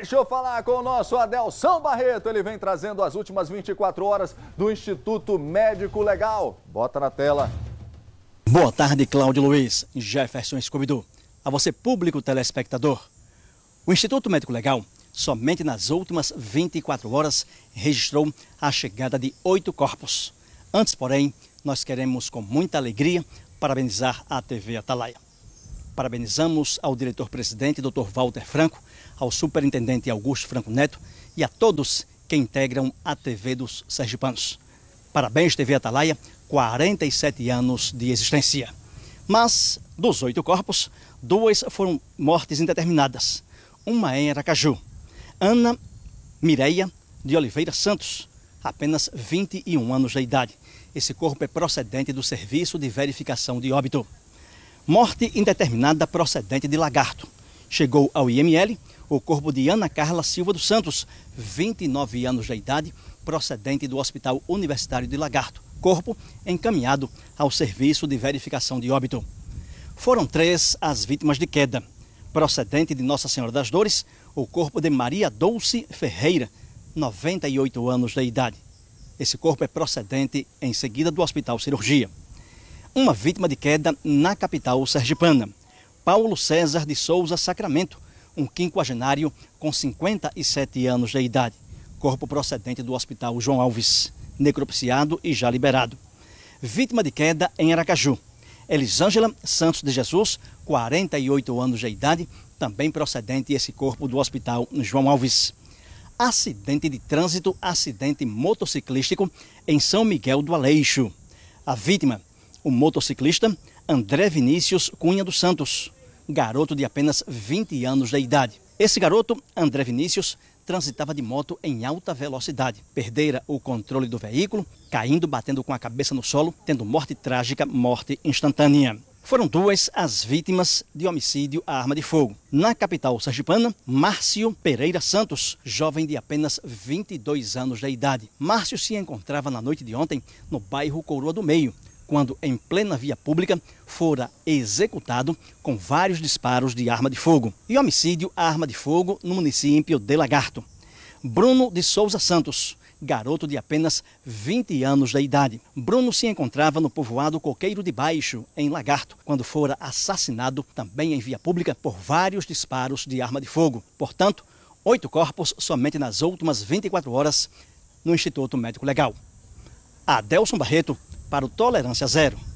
Deixa eu falar com o nosso Adelson Barreto, ele vem trazendo as últimas 24 horas do Instituto Médico Legal. Bota na tela. Boa tarde, Cláudio Luiz, Jefferson Escobidu. A você, público telespectador. O Instituto Médico Legal, somente nas últimas 24 horas, registrou a chegada de oito corpos. Antes, porém, nós queremos com muita alegria parabenizar a TV Atalaia. Parabenizamos ao diretor-presidente, Dr. Walter Franco, ao superintendente Augusto Franco Neto e a todos que integram a TV dos Sergipanos. Parabéns, TV Atalaia, 47 anos de existência. Mas, dos oito corpos, duas foram mortes indeterminadas. Uma em Aracaju. Ana Mireia de Oliveira Santos, apenas 21 anos de idade. Esse corpo é procedente do Serviço de Verificação de Óbito. Morte indeterminada procedente de lagarto. Chegou ao IML o corpo de Ana Carla Silva dos Santos, 29 anos de idade, procedente do Hospital Universitário de Lagarto. Corpo encaminhado ao Serviço de Verificação de Óbito. Foram três as vítimas de queda. Procedente de Nossa Senhora das Dores, o corpo de Maria Dulce Ferreira, 98 anos de idade. Esse corpo é procedente em seguida do Hospital Cirurgia uma vítima de queda na capital sergipana. Paulo César de Souza Sacramento, um quinquagenário com 57 anos de idade, corpo procedente do Hospital João Alves, necropsiado e já liberado. Vítima de queda em Aracaju. Elisângela Santos de Jesus, 48 anos de idade, também procedente esse corpo do Hospital João Alves. Acidente de trânsito, acidente motociclístico em São Miguel do Aleixo. A vítima o motociclista André Vinícius Cunha dos Santos, garoto de apenas 20 anos de idade. Esse garoto, André Vinícius, transitava de moto em alta velocidade. Perdera o controle do veículo, caindo, batendo com a cabeça no solo, tendo morte trágica, morte instantânea. Foram duas as vítimas de homicídio à arma de fogo. Na capital sergipana, Márcio Pereira Santos, jovem de apenas 22 anos de idade. Márcio se encontrava na noite de ontem no bairro Coroa do Meio, quando em plena via pública fora executado com vários disparos de arma de fogo e homicídio a arma de fogo no município de Lagarto. Bruno de Souza Santos, garoto de apenas 20 anos de idade. Bruno se encontrava no povoado Coqueiro de Baixo, em Lagarto, quando fora assassinado também em via pública por vários disparos de arma de fogo. Portanto, oito corpos somente nas últimas 24 horas no Instituto Médico Legal. Adelson Barreto para o Tolerância Zero.